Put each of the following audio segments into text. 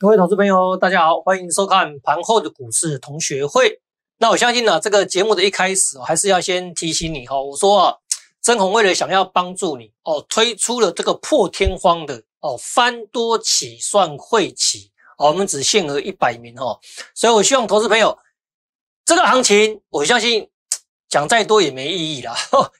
各位投资朋友，大家好，欢迎收看盘后的股市同学会。那我相信呢，这个节目的一开始还是要先提醒你哦。我说啊，真红为了想要帮助你哦，推出了这个破天荒的哦翻多起算会起哦，我们只限额一百名哦。所以，我希望投资朋友，这个行情我相信讲再多也没意义了，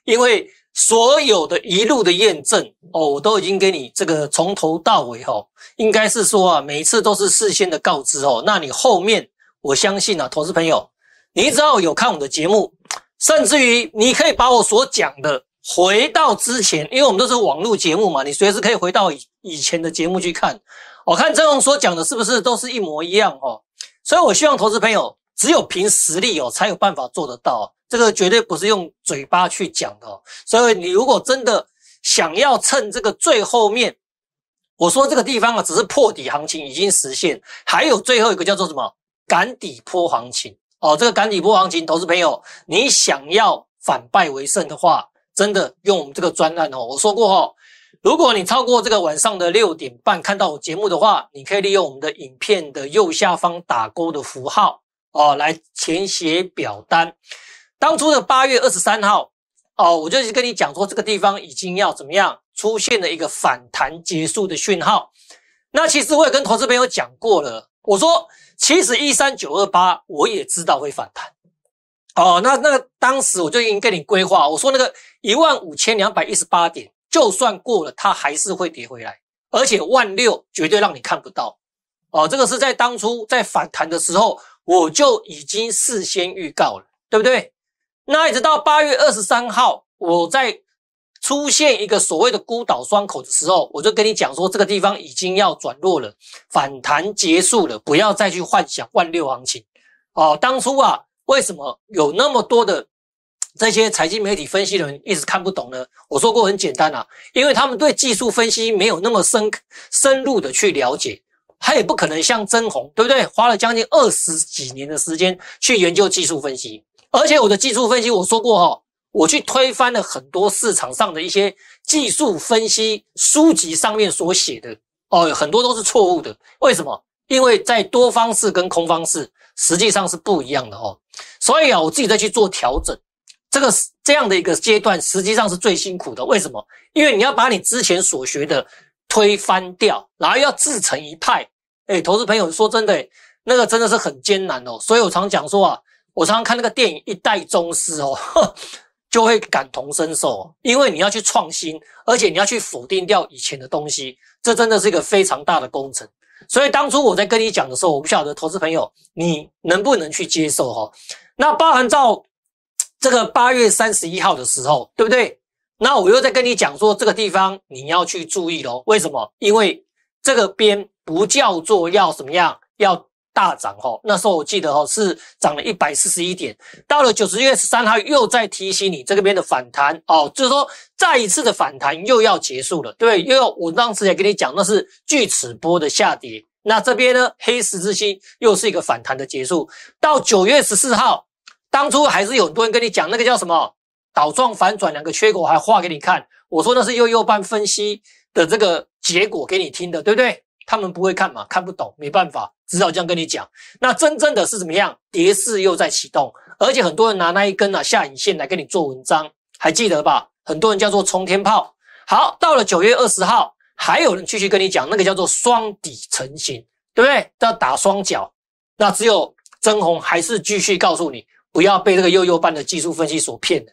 因为。所有的一路的验证哦，我都已经给你这个从头到尾哦，应该是说啊，每一次都是事先的告知哦。那你后面，我相信啊，投资朋友，你只要有看我的节目，甚至于你可以把我所讲的回到之前，因为我们都是网络节目嘛，你随时可以回到以以前的节目去看。我看郑弘所讲的是不是都是一模一样哦？所以我希望投资朋友只有凭实力哦，才有办法做得到。这个绝对不是用嘴巴去讲的，所以你如果真的想要趁这个最后面，我说这个地方啊，只是破底行情已经实现，还有最后一个叫做什么赶底坡行情哦，这个赶底坡行情，投资朋友，你想要反败为胜的话，真的用我们这个专案哦，我说过哦，如果你超过这个晚上的六点半看到我节目的话，你可以利用我们的影片的右下方打勾的符号哦，来填写表单。当初的八月二十三号，哦，我就跟你讲说这个地方已经要怎么样，出现了一个反弹结束的讯号。那其实我也跟投资朋友讲过了，我说其实一三九二八我也知道会反弹，哦，那那个当时我就已经跟你规划，我说那个一万五千两百一十八点就算过了，它还是会跌回来，而且万六绝对让你看不到，哦，这个是在当初在反弹的时候我就已经事先预告了，对不对？那一直到八月二十三号，我在出现一个所谓的孤岛窗口的时候，我就跟你讲说，这个地方已经要转弱了，反弹结束了，不要再去幻想万六行情。哦，当初啊，为什么有那么多的这些财经媒体分析的人一直看不懂呢？我说过很简单啊，因为他们对技术分析没有那么深深入的去了解，他也不可能像曾红，对不对？花了将近二十几年的时间去研究技术分析。而且我的技术分析，我说过哈，我去推翻了很多市场上的一些技术分析书籍上面所写的，哦，很多都是错误的。为什么？因为在多方式跟空方式实际上是不一样的哦。所以啊，我自己再去做调整，这个这样的一个阶段，实际上是最辛苦的。为什么？因为你要把你之前所学的推翻掉，然后要自成一派。哎，投资朋友说真的，那个真的是很艰难哦。所以我常讲说啊。我常常看那个电影《一代宗师》哦，就会感同身受，因为你要去创新，而且你要去否定掉以前的东西，这真的是一个非常大的工程。所以当初我在跟你讲的时候，我不晓得投资朋友你能不能去接受哈。那包含到这个八月三十一号的时候，对不对？那我又在跟你讲说这个地方你要去注意咯，为什么？因为这个边不叫做要什么样要。大涨哈，那时候我记得哈是涨了一百四十一点。到了九十月十三，号又在提醒你这边的反弹哦，就是说再一次的反弹又要结束了，对因对？又要我当时也跟你讲，那是锯齿波的下跌。那这边呢，黑十字星又是一个反弹的结束。到九月十四号，当初还是有很多人跟你讲那个叫什么倒状反转两个缺口，还画给你看。我说那是右右班分析的这个结果给你听的，对不对？他们不会看嘛，看不懂，没办法，只好这样跟你讲。那真正的是怎么样？跌势又在启动，而且很多人拿那一根啊下影线来跟你做文章，还记得吧？很多人叫做冲天炮。好，到了九月二十号，还有人继续跟你讲，那个叫做双底成型，对不对？要打双角。那只有曾红还是继续告诉你，不要被这个幼幼班的技术分析所骗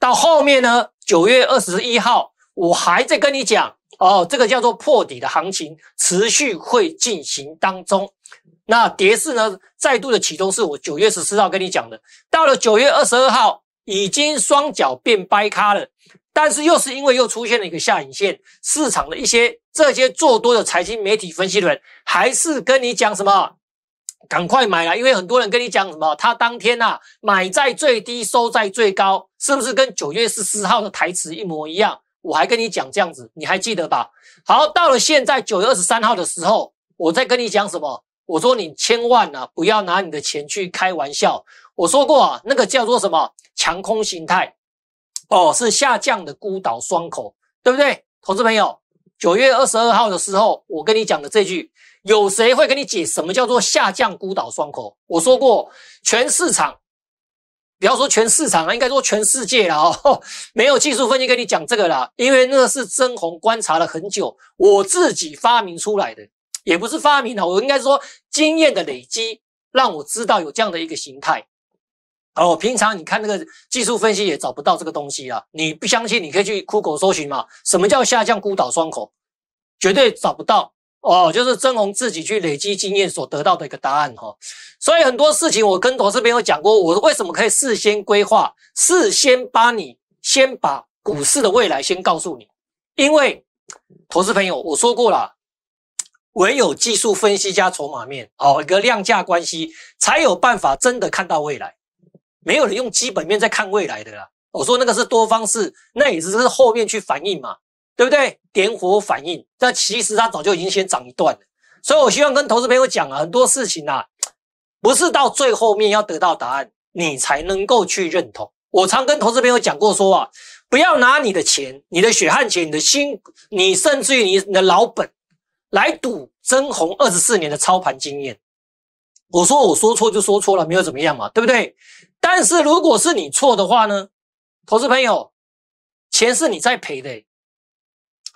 到后面呢，九月二十一号，我还在跟你讲。哦，这个叫做破底的行情持续会进行当中。那跌势呢，再度的启动是我九月十四号跟你讲的。到了九月二十二号，已经双脚变掰咖了。但是又是因为又出现了一个下影线，市场的一些这些做多的财经媒体分析人还是跟你讲什么，赶快买了。因为很多人跟你讲什么，他当天呐买在最低，收在最高，是不是跟九月十四号的台词一模一样？我还跟你讲这样子，你还记得吧？好，到了现在九月二十三号的时候，我在跟你讲什么？我说你千万啊，不要拿你的钱去开玩笑。我说过啊，那个叫做什么强空形态，哦，是下降的孤岛双口，对不对？投资朋友，九月二十二号的时候，我跟你讲的这句，有谁会跟你解什么叫做下降孤岛双口？我说过，全市场。不要说全市场了，应该说全世界了哦，没有技术分析跟你讲这个啦，因为那是曾红观察了很久，我自己发明出来的，也不是发明啊，我应该说经验的累积让我知道有这样的一个形态。哦，平常你看那个技术分析也找不到这个东西啊！你不相信，你可以去酷狗搜寻嘛？什么叫下降孤岛窗口？绝对找不到。哦，就是曾宏自己去累积经验所得到的一个答案哈，所以很多事情我跟投资朋友讲过，我为什么可以事先规划，事先帮你先把股市的未来先告诉你，因为投资朋友我说过了，唯有技术分析加筹码面，哦一个量价关系，才有办法真的看到未来，没有人用基本面在看未来的啦。我说那个是多方式，那也只是后面去反映嘛。对不对？点火反应，但其实它早就已经先涨一段了。所以我希望跟投资朋友讲啊，很多事情呐，不是到最后面要得到答案，你才能够去认同。我常跟投资朋友讲过说啊，不要拿你的钱、你的血汗钱、你的心，你甚至于你的老本，来赌曾红二十四年的操盘经验。我说我说错就说错了，没有怎么样嘛，对不对？但是如果是你错的话呢，投资朋友，钱是你在赔的。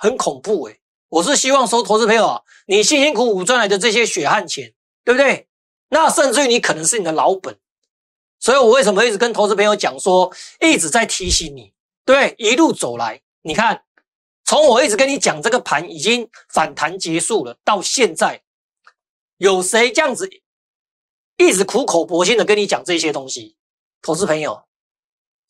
很恐怖哎！我是希望说，投资朋友，你辛辛苦苦赚来的这些血汗钱，对不对？那甚至于你可能是你的老本。所以我为什么一直跟投资朋友讲说，一直在提醒你，对，一路走来，你看，从我一直跟你讲这个盘已经反弹结束了，到现在，有谁这样子一直苦口婆心的跟你讲这些东西，投资朋友？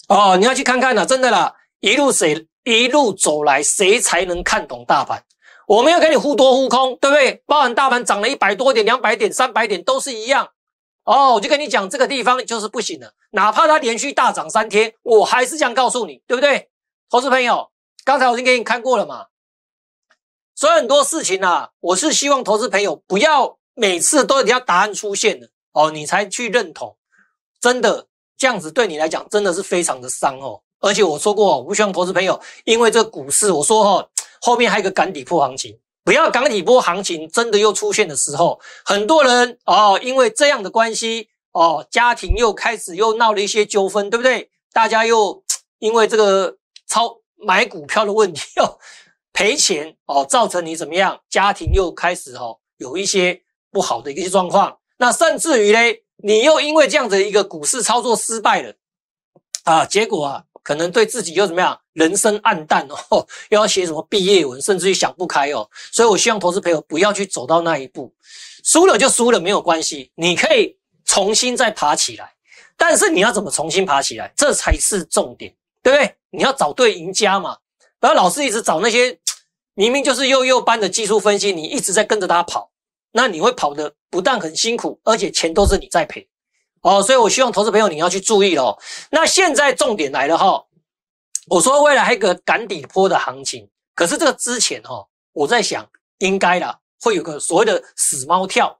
哦，你要去看看了，真的了，一路谁？一路走来，谁才能看懂大盘？我们要给你互多互空，对不对？包含大盘涨了一百多点、两百点、三百点都是一样。哦，我就跟你讲，这个地方就是不行了。哪怕它连续大涨三天，我还是样告诉你，对不对，投资朋友？刚才我已经给你看过了嘛。所以很多事情啊，我是希望投资朋友不要每次都要答案出现了哦，你才去认同。真的，这样子对你来讲真的是非常的伤哦。而且我说过，我希望投资朋友，因为这股市，我说哈，后面还有一个港底破行情，不要港底破行情真的又出现的时候，很多人哦，因为这样的关系哦，家庭又开始又闹了一些纠纷，对不对？大家又 因为这个操买股票的问题又 赔钱哦，造成你怎么样？家庭又开始哦，有一些不好的一些状况。那甚至于嘞，你又因为这样的一个股市操作失败了，啊，结果啊。可能对自己又怎么样？人生暗淡哦，又要写什么毕业文，甚至于想不开哦。所以我希望投资朋友不要去走到那一步，输了就输了没有关系，你可以重新再爬起来。但是你要怎么重新爬起来，这才是重点，对不对？你要找对赢家嘛，不要老是一直找那些 明明就是幼幼班的技术分析，你一直在跟着他跑，那你会跑的不但很辛苦，而且钱都是你在赔。哦，所以我希望投资朋友你要去注意喽。那现在重点来了哈，我说未来一个赶底坡的行情，可是这个之前哈，我在想应该啦，会有个所谓的死猫跳。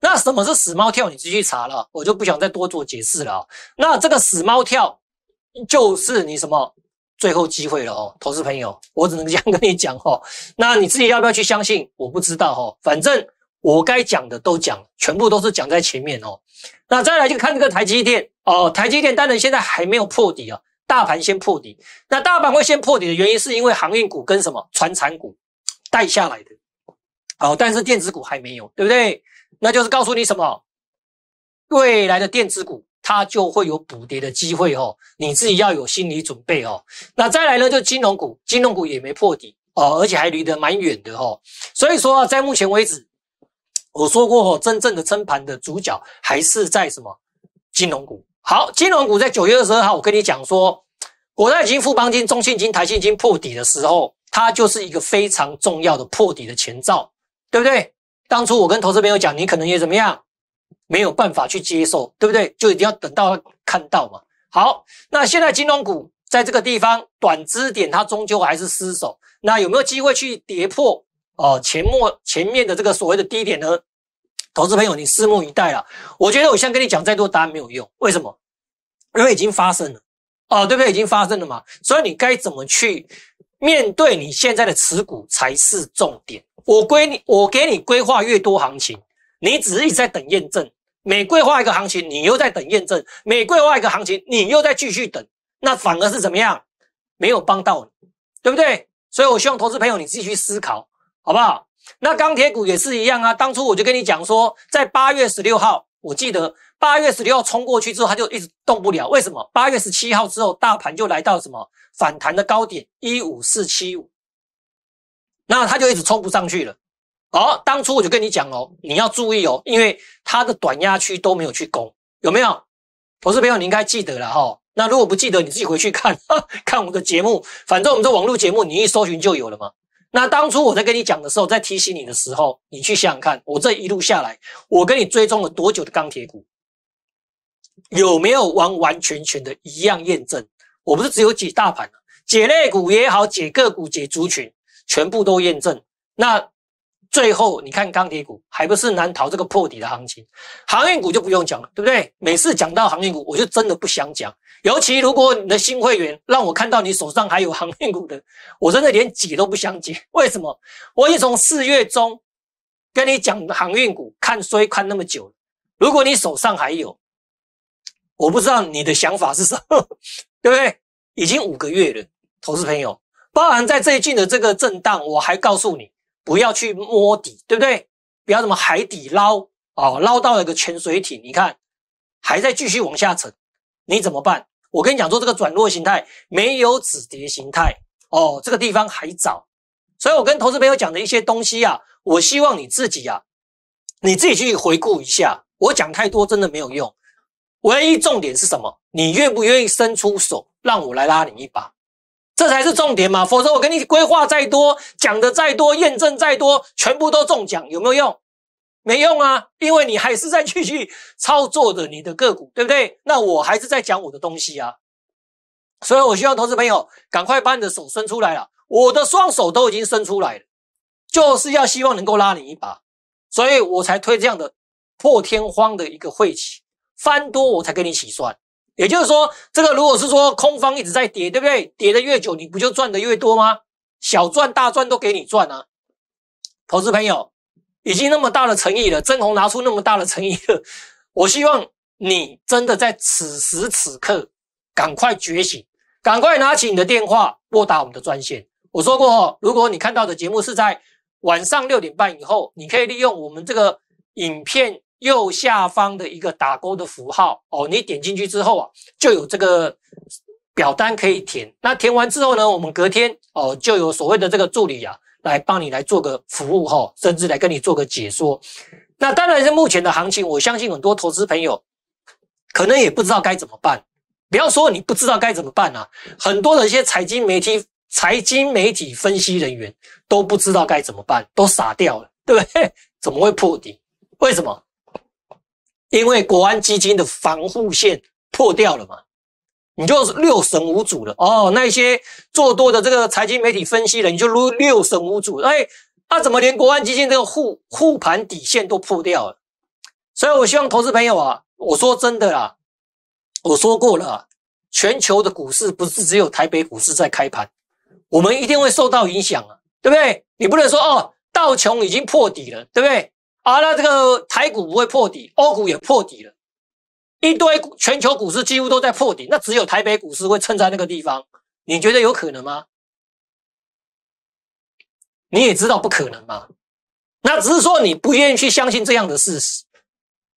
那什么是死猫跳？你自己去查了，我就不想再多做解释了那这个死猫跳就是你什么最后机会了哦，投资朋友，我只能这样跟你讲哈。那你自己要不要去相信？我不知道哈，反正我该讲的都讲全部都是讲在前面哦。那再来就看这个台积电哦，台积电当然现在还没有破底啊，大盘先破底。那大盘会先破底的原因是因为航运股跟什么船产股带下来的，哦，但是电子股还没有，对不对？那就是告诉你什么，未来的电子股它就会有补跌的机会哦，你自己要有心理准备哦。那再来呢，就金融股，金融股也没破底哦，而且还离得蛮远的哦。所以说，在目前为止。我说过，真正的撑盘的主角还是在什么？金融股。好，金融股在九月二十二号，我跟你讲说，国泰金、富邦金、中信金、台信金破底的时候，它就是一个非常重要的破底的前兆，对不对？当初我跟投资朋友讲，你可能也怎么样，没有办法去接受，对不对？就一定要等到看到嘛。好，那现在金融股在这个地方短支点，它终究还是失守。那有没有机会去跌破？哦，前末前面的这个所谓的低点呢，投资朋友，你拭目以待了。我觉得我现在跟你讲再多答案没有用，为什么？因为已经发生了，哦，对不对？已经发生了嘛，所以你该怎么去面对你现在的持股才是重点。我规你，我给你规划越多行情，你只是一直在等验证；每规划一个行情，你又在等验证；每规划一个行情，你又在继续等，那反而是怎么样？没有帮到你，对不对？所以我希望投资朋友你自己去思考。好不好？那钢铁股也是一样啊。当初我就跟你讲说，在八月十六号，我记得八月十六号冲过去之后，它就一直动不了。为什么？八月十七号之后，大盘就来到什么反弹的高点一五四七五，那它就一直冲不上去了。好，当初我就跟你讲哦，你要注意哦，因为它的短压区都没有去攻，有没有？投资朋友你应该记得了哈。那如果不记得，你自己回去看 看我们的节目，反正我们做网络节目，你一搜寻就有了嘛。那当初我在跟你讲的时候，在提醒你的时候，你去想想看，我这一路下来，我跟你追踪了多久的钢铁股？有没有完完全全的一样验证？我不是只有解大盘解类股也好，解个股、解族群，全部都验证。那最后你看钢铁股，还不是难逃这个破底的行情？航运股就不用讲了，对不对？每次讲到航运股，我就真的不想讲。尤其如果你的新会员让我看到你手上还有航运股的，我真的连解都不想解。为什么？我已经从四月中跟你讲航运股看衰看那么久了，如果你手上还有，我不知道你的想法是什么，对不对？已经五个月了，投资朋友，包含在最近的这个震荡，我还告诉你不要去摸底，对不对？不要什么海底捞啊，捞到了一个潜水艇，你看还在继续往下沉，你怎么办？我跟你讲，做这个转弱形态没有止跌形态哦，这个地方还早。所以我跟投资朋友讲的一些东西啊，我希望你自己啊，你自己去回顾一下。我讲太多真的没有用，唯一重点是什么？你愿不愿意伸出手让我来拉你一把？这才是重点嘛，否则我跟你规划再多，讲的再多，验证再多，全部都中奖有没有用？没用啊，因为你还是在继续操作的你的个股，对不对？那我还是在讲我的东西啊，所以我希望投资朋友赶快把你的手伸出来了，我的双手都已经伸出来了，就是要希望能够拉你一把，所以我才推这样的破天荒的一个会气，翻多，我才给你起算。也就是说，这个如果是说空方一直在跌，对不对？跌的越久，你不就赚的越多吗？小赚大赚都给你赚啊，投资朋友。已经那么大的诚意了，曾虹拿出那么大的诚意了，我希望你真的在此时此刻赶快觉醒，赶快拿起你的电话拨打我们的专线。我说过，如果你看到的节目是在晚上六点半以后，你可以利用我们这个影片右下方的一个打勾的符号哦，你点进去之后啊，就有这个表单可以填。那填完之后呢，我们隔天哦，就有所谓的这个助理啊。来帮你来做个服务哈，甚至来跟你做个解说。那当然是目前的行情，我相信很多投资朋友可能也不知道该怎么办。不要说你不知道该怎么办啊，很多的一些财经媒体、财经媒体分析人员都不知道该怎么办，都傻掉了，对不对？怎么会破底？为什么？因为国安基金的防护线破掉了嘛。你就六神无主了哦，那些做多的这个财经媒体分析的，你就如六神无主。哎，他怎么连国安基金这个护护盘底线都破掉了？所以，我希望投资朋友啊，我说真的啦，我说过了，全球的股市不是只有台北股市在开盘，我们一定会受到影响啊，对不对？你不能说哦，道琼已经破底了，对不对？啊，那这个台股不会破底，欧股也破底了。一堆全球股市几乎都在破底，那只有台北股市会撑在那个地方。你觉得有可能吗？你也知道不可能嘛。那只是说你不愿意去相信这样的事实，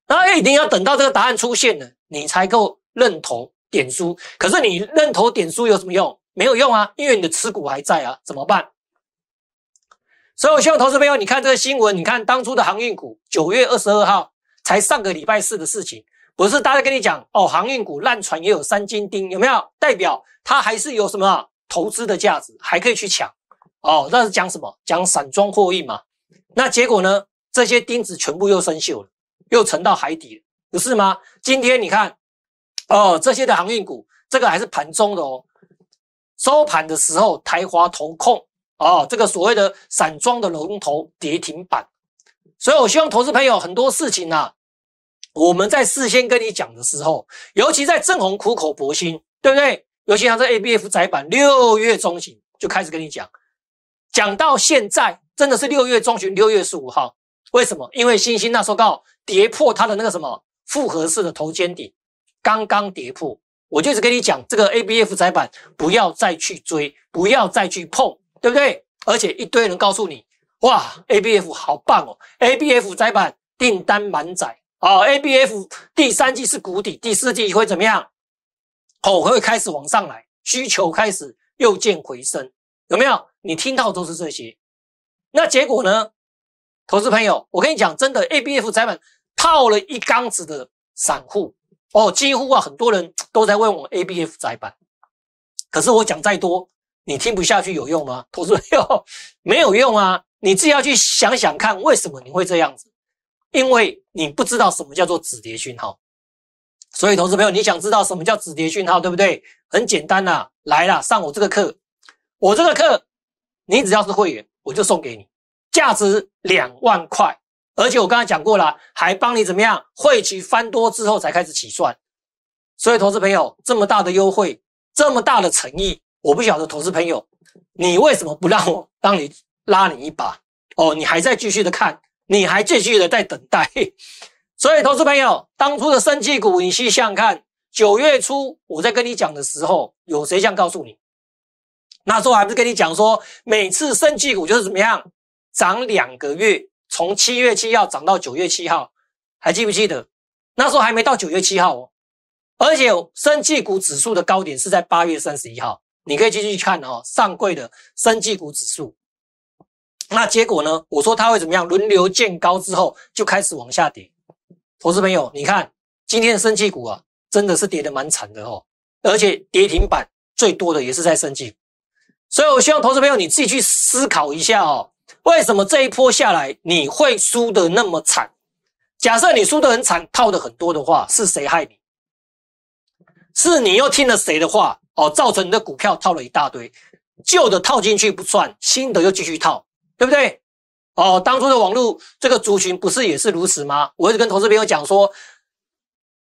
那一定要等到这个答案出现了，你才够认同点书。可是你认同点书有什么用？没有用啊，因为你的持股还在啊，怎么办？所以我希望投资朋友，你看这个新闻，你看当初的航运股，九月二十二号才上个礼拜四的事情。不是，大家跟你讲哦，航运股烂船也有三斤钉，有没有？代表它还是有什么投资的价值，还可以去抢哦。那是讲什么？讲散装货运嘛。那结果呢？这些钉子全部又生锈了，又沉到海底了，不是吗？今天你看，哦，这些的航运股，这个还是盘中的哦。收盘的时候，台华投控哦，这个所谓的散装的龙头跌停板。所以我希望投资朋友很多事情啊。我们在事先跟你讲的时候，尤其在正红苦口婆心，对不对？尤其像这 A B F 窄板，六月中旬就开始跟你讲，讲到现在，真的是六月中旬，六月十五号。为什么？因为星星那时候告跌破它的那个什么复合式的头肩顶，刚刚跌破。我就是跟你讲，这个 A B F 窄板不要再去追，不要再去碰，对不对？而且一堆人告诉你，哇，A B F 好棒哦，A B F 窄板订单满载。好，A B F 第三季是谷底，第四季会怎么样？哦，会开始往上来，需求开始又见回升，有没有？你听到都是这些，那结果呢？投资朋友，我跟你讲，真的，A B F 宅板套了一缸子的散户哦，几乎啊，很多人都在问我 A B F 宅板，可是我讲再多，你听不下去有用吗？投资朋友，没有用啊，你自己要去想想看，为什么你会这样子。因为你不知道什么叫做止跌讯号，所以投资朋友，你想知道什么叫止跌讯号，对不对？很简单呐，来啦，上我这个课，我这个课，你只要是会员，我就送给你，价值两万块，而且我刚才讲过了，还帮你怎么样，汇去翻多之后才开始起算。所以投资朋友，这么大的优惠，这么大的诚意，我不晓得投资朋友，你为什么不让我帮你拉你一把？哦，你还在继续的看。你还继续的在等待，所以投资朋友，当初的生技股，你去想看，九月初我在跟你讲的时候，有谁这样告诉你？那时候还不是跟你讲说，每次生技股就是怎么样，涨两个月，从七月七号涨到九月七号，还记不记得？那时候还没到九月七号哦，而且生技股指数的高点是在八月三十一号，你可以进去看哦，上柜的生技股指数。那结果呢？我说它会怎么样？轮流见高之后就开始往下跌。投资朋友，你看今天的升气股啊，真的是跌得蛮惨的哦。而且跌停板最多的也是在升气股。所以，我希望投资朋友你自己去思考一下哦，为什么这一波下来你会输得那么惨？假设你输得很惨，套的很多的话，是谁害你？是你又听了谁的话哦，造成你的股票套了一大堆，旧的套进去不算，新的又继续套。对不对？哦，当初的网络这个族群不是也是如此吗？我一直跟投资朋友讲说，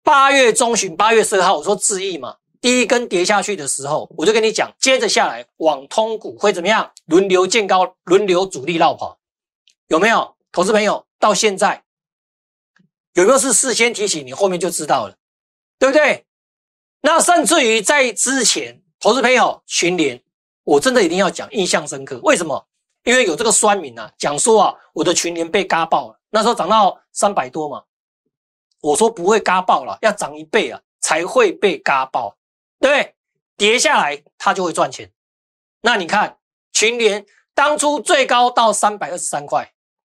八月中旬八月十二号，我说质疑嘛，第一根跌下去的时候，我就跟你讲，接着下来，网通股会怎么样？轮流见高，轮流主力绕跑，有没有？投资朋友，到现在有没有是事先提醒你后面就知道了，对不对？那甚至于在之前，投资朋友群联，我真的一定要讲，印象深刻，为什么？因为有这个酸民啊，讲说啊，我的群联被嘎爆了。那时候涨到三百多嘛，我说不会嘎爆了，要涨一倍啊才会被嘎爆。对，跌下来他就会赚钱。那你看群联当初最高到三百二十三块，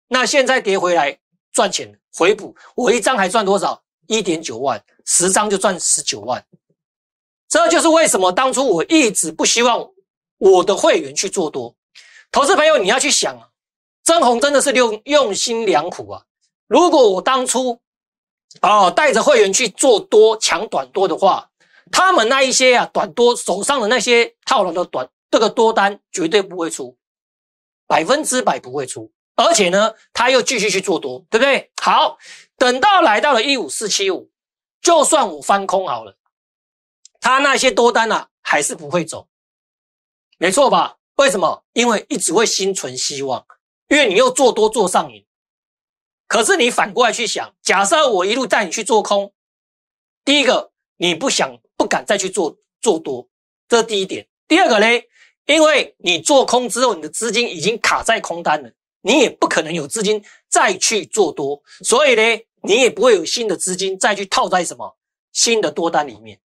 那现在跌回来赚钱回补，我一张还赚多少？一点九万，十张就赚十九万。这就是为什么当初我一直不希望我的会员去做多。投资朋友，你要去想啊，真红真的是用用心良苦啊。如果我当初哦带着会员去做多抢短多的话，他们那一些啊短多手上的那些套牢的短这个多单绝对不会出，百分之百不会出。而且呢，他又继续去做多，对不对？好，等到来到了一五四七五，就算我翻空好了，他那些多单啊还是不会走，没错吧？为什么？因为一直会心存希望，因为你又做多做上瘾。可是你反过来去想，假设我一路带你去做空，第一个，你不想、不敢再去做做多，这是第一点。第二个呢，因为你做空之后，你的资金已经卡在空单了，你也不可能有资金再去做多，所以呢，你也不会有新的资金再去套在什么新的多单里面。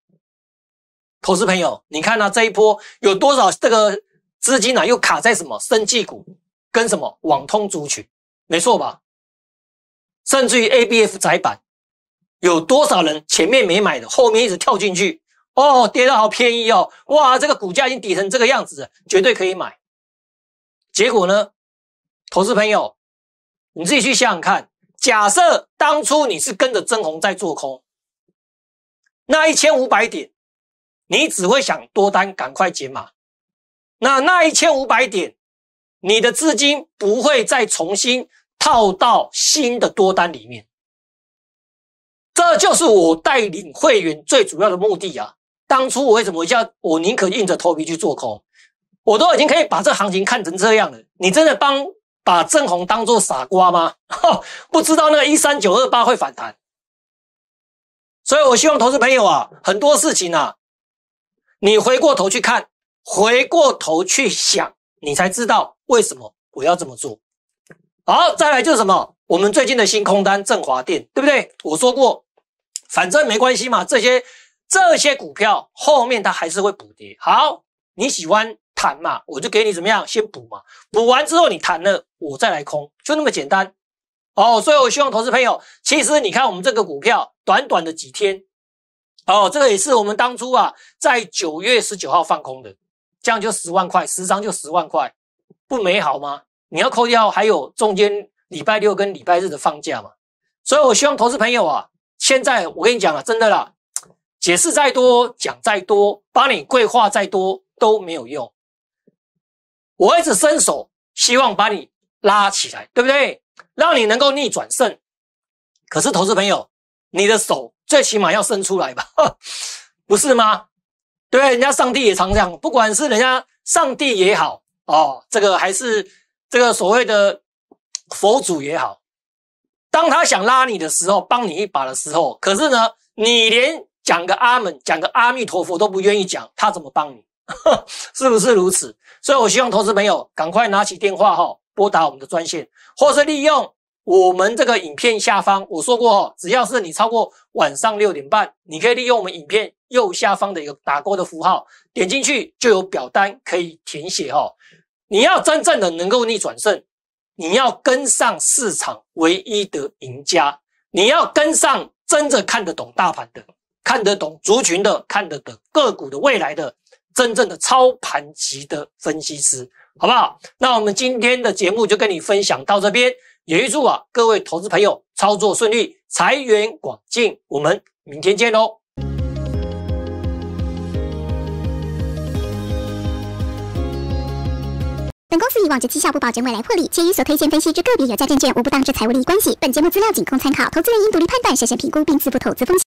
投资朋友，你看到这一波有多少这个？资金呢又卡在什么生技股跟什么网通族群，没错吧？甚至于 A B F 窄板，有多少人前面没买的，后面一直跳进去？哦，跌得好便宜哦！哇，这个股价已经跌成这个样子，了，绝对可以买。结果呢，投资朋友，你自己去想想看，假设当初你是跟着曾红在做空，那一千五百点，你只会想多单赶快减码。那那一千五百点，你的资金不会再重新套到新的多单里面。这就是我带领会员最主要的目的啊！当初我为什么叫我宁可硬着头皮去做空？我都已经可以把这行情看成这样了。你真的帮把正红当做傻瓜吗？不知道那个一三九二八会反弹，所以我希望投资朋友啊，很多事情啊，你回过头去看。回过头去想，你才知道为什么我要这么做。好，再来就是什么？我们最近的新空单，振华电，对不对？我说过，反正没关系嘛，这些这些股票后面它还是会补跌。好，你喜欢谈嘛，我就给你怎么样，先补嘛，补完之后你谈了，我再来空，就那么简单。哦，所以我希望投资朋友，其实你看我们这个股票短短的几天，哦，这个也是我们当初啊在九月十九号放空的。这样就十万块，十张就十万块，不美好吗？你要扣掉，还有中间礼拜六跟礼拜日的放假嘛。所以我希望投资朋友啊，现在我跟你讲啊，真的啦，解释再多，讲再多，把你规划再多都没有用。我一直伸手希望把你拉起来，对不对？让你能够逆转胜。可是投资朋友，你的手最起码要伸出来吧，不是吗？对，人家上帝也常这样，不管是人家上帝也好，哦，这个还是这个所谓的佛祖也好，当他想拉你的时候，帮你一把的时候，可是呢，你连讲个阿门，讲个阿弥陀佛都不愿意讲，他怎么帮你？是不是如此？所以我希望投资朋友赶快拿起电话哈，拨打我们的专线，或是利用我们这个影片下方，我说过哦，只要是你超过晚上六点半，你可以利用我们影片。右下方的一个打勾的符号，点进去就有表单可以填写哦。你要真正的能够逆转胜，你要跟上市场唯一的赢家，你要跟上真正看得懂大盘的、看得懂族群的、看得懂个股的未来的真正的操盘级的分析师，好不好？那我们今天的节目就跟你分享到这边，也预祝啊各位投资朋友操作顺利，财源广进。我们明天见喽。望这绩效不保，证未来获利。其余所推荐分析之个别有价证券，无不当之财务利益关系。本节目资料仅供参考，投资人应独立判断、审慎评估，并自负投资风险。